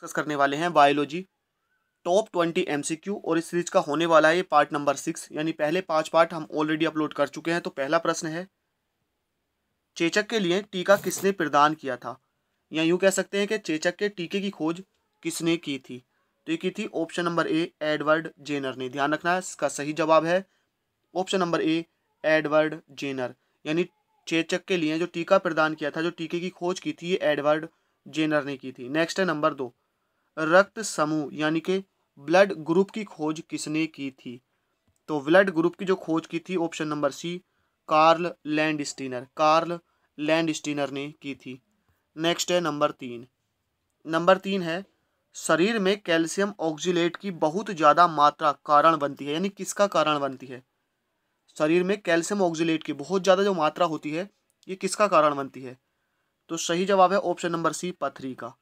discuss करने वाले हैं बायोलॉजी टॉप ट्वेंटी एम और इस सीरीज का होने वाला है ये पार्ट नंबर सिक्स यानी पहले पांच पार्ट हम ऑलरेडी अपलोड कर चुके हैं तो पहला प्रश्न है चेचक के लिए टीका किसने प्रदान किया था या यूँ कह सकते हैं कि चेचक के टीके की खोज किसने की थी तो ये की थी option number A Edward Jenner ने ध्यान रखना है इसका सही जवाब है option number A Edward Jenner यानी चेचक के लिए जो टीका प्रदान किया था जो टीके की खोज की थी ये एडवर्ड जेनर ने की थी नेक्स्ट है नंबर दो रक्त समूह यानी कि ब्लड ग्रुप की खोज किसने की थी तो ब्लड ग्रुप की जो खोज की थी option number C Karl Landsteiner Karl Landsteiner ने की थी नेक्स्ट है नंबर तीन नंबर तीन है शरीर में कैल्शियम ऑक्सीलेट की बहुत ज़्यादा मात्रा कारण बनती है यानी किसका कारण बनती है शरीर में कैल्शियम ऑक्सीलेट की बहुत ज़्यादा जो मात्रा होती है ये किसका कारण बनती है तो सही जवाब है ऑप्शन नंबर सी पथरी का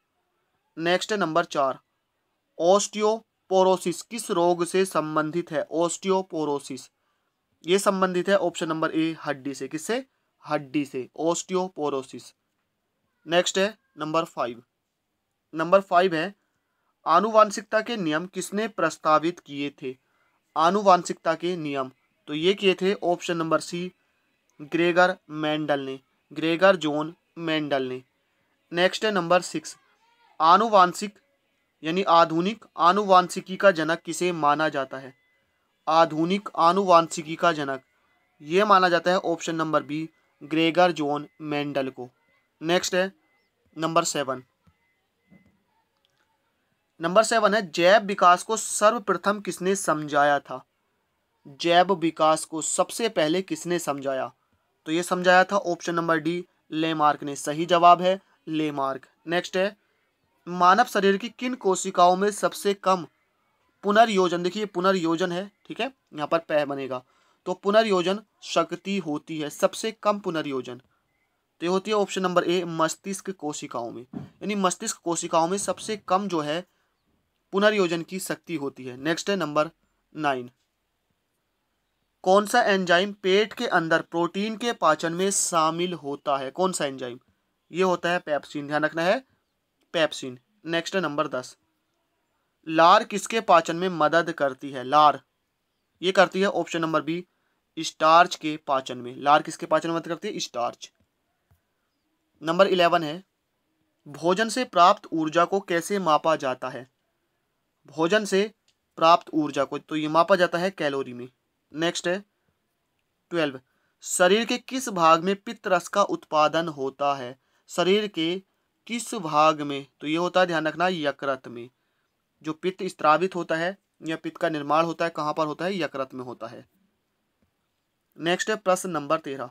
नेक्स्ट है नंबर चार ओस्टियोपोरोसिस किस रोग से संबंधित है ओस्टियोपोरोसिस ये संबंधित है ऑप्शन नंबर ए हड्डी से किससे हड्डी से ओस्टियोपोरोसिस नेक्स्ट है नंबर फाइव नंबर फाइव है आनुवांशिकता के नियम किसने प्रस्तावित किए थे आनुवांशिकता के नियम तो ये किए थे option number C Gregor Mendel ने ग्रेगर जोन मैंडल ने नेक्स्ट है नंबर सिक्स आनुवांशिक यानी आधुनिक आनुवांशिकी का जनक किसे माना जाता है आधुनिक आनुवांशिकी का जनक ये माना जाता है option number B Gregor John Mendel को नेक्स्ट है नंबर सेवन नंबर सेवन है जैव विकास को सर्वप्रथम किसने समझाया था जैव विकास को सबसे पहले किसने समझाया तो ये समझाया था ऑप्शन नंबर डी लेमार्क ने सही जवाब है लेमार्क नेक्स्ट है मानव शरीर की किन कोशिकाओं में सबसे कम पुनर्योजन देखिए पुनर्योजन है ठीक है यहाँ पर पह बनेगा तो पुनर्योजन शक्ति होती है सबसे कम पुनर्योजन तो ये होती है ऑप्शन नंबर ए मस्तिष्क कोशिकाओं में यानी मस्तिष्क कोशिकाओं में सबसे कम जो है पुनर्योजन की शक्ति होती है नेक्स्ट है नंबर नाइन कौन सा एंजाइम पेट के अंदर प्रोटीन के पाचन में शामिल होता है कौन सा एंजाइम ये होता है पैप्सिन ध्यान रखना है पैप्सिन नेक्स्ट नंबर दस लार किसके पाचन में मदद करती है लार ये करती है ऑप्शन नंबर बी स्टार्च के पाचन में लार किसके पाचन में मदद करती है स्टार्च नंबर इलेवन है भोजन से प्राप्त ऊर्जा को कैसे मापा जाता है भोजन से प्राप्त ऊर्जा को तो ये मापा जाता है कैलोरी में नेक्स्ट है ट्वेल्व शरीर के किस भाग में पित्त रस का उत्पादन होता है शरीर के किस भाग में तो ये होता है ध्यान रखना यकृत में जो पित्त स्त्रावित होता है या पित्त का निर्माण होता है कहाँ पर होता है यकृत में होता है नेक्स्ट है प्रश्न नंबर तेरह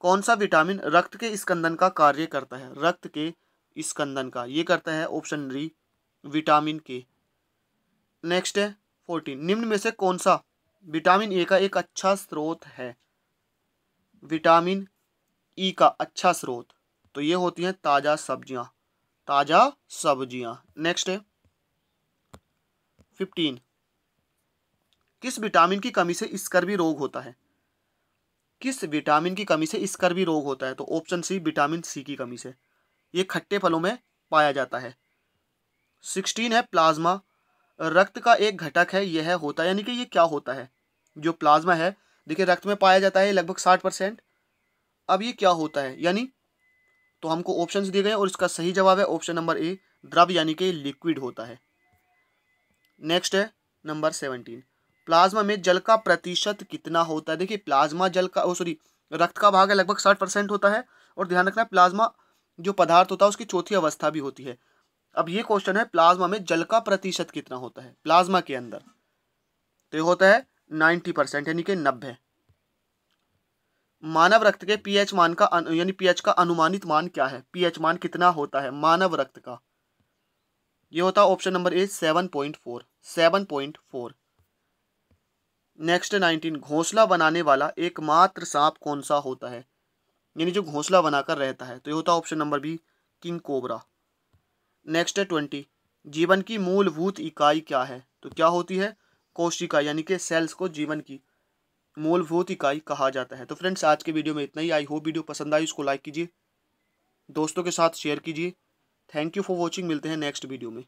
कौन सा विटामिन रक्त के स्कंदन का कार्य करता है रक्त के स्कंदन का ये करता है option D vitamin K next है फोर्टीन निम्न में से कौन सा विटामिन ए का एक अच्छा स्रोत है विटामिन ई e का अच्छा स्रोत तो ये होती हैं ताज़ा सब्जियां ताज़ा सब्जियां नेक्स्ट है फिफ्टीन किस विटामिन की कमी से स्कर्वी रोग होता है किस विटामिन की कमी से स्कर्वी रोग होता है तो ऑप्शन सी विटामिन सी की कमी से ये खट्टे फलों में पाया जाता है सिक्सटीन है प्लाज्मा रक्त का एक घटक है यह है होता है यानी कि ये क्या होता है जो प्लाज्मा है देखिए रक्त में पाया जाता है लगभग साठ परसेंट अब ये क्या होता है यानी तो हमको ऑप्शन दिए गए और इसका सही जवाब है ऑप्शन नंबर ए द्रव यानी कि लिक्विड होता है नेक्स्ट है नंबर सेवनटीन प्लाज्मा में जल का प्रतिशत कितना होता है देखिए प्लाज्मा जल का सॉरी रक्त का भाग है लगभग साठ परसेंट होता है और ध्यान रखना है प्लाज्मा जो पदार्थ होता है उसकी चौथी अवस्था भी होती है अब ये क्वेश्चन है प्लाज्मा में जल का प्रतिशत कितना होता है प्लाज्मा के अंदर तो ये होता है नाइन्टी परसेंट यानी कि नब्बे मानव रक्त के पीएच मान का यानी पीएच का अनुमानित मान क्या है पीएच मान कितना होता है मानव रक्त का ये होता है option number A seven point four seven point four next nineteen घोंसला बनाने वाला एकमात्र सांप कौन सा होता है यानी जो घोंसला बनाकर रहता है तो ये होता है option number B king cobra next है ट्वेंटी जीवन की मूलभूत इकाई क्या है तो क्या होती है कोशिका यानी कि सेल्स को जीवन की मूलभूत इकाई कहा जाता है तो फ्रेंड्स आज के वीडियो में इतना ही आई होप वीडियो पसंद आई उसको लाइक कीजिए दोस्तों के साथ शेयर कीजिए थैंक यू फॉर वॉचिंग मिलते हैं नेक्स्ट वीडियो में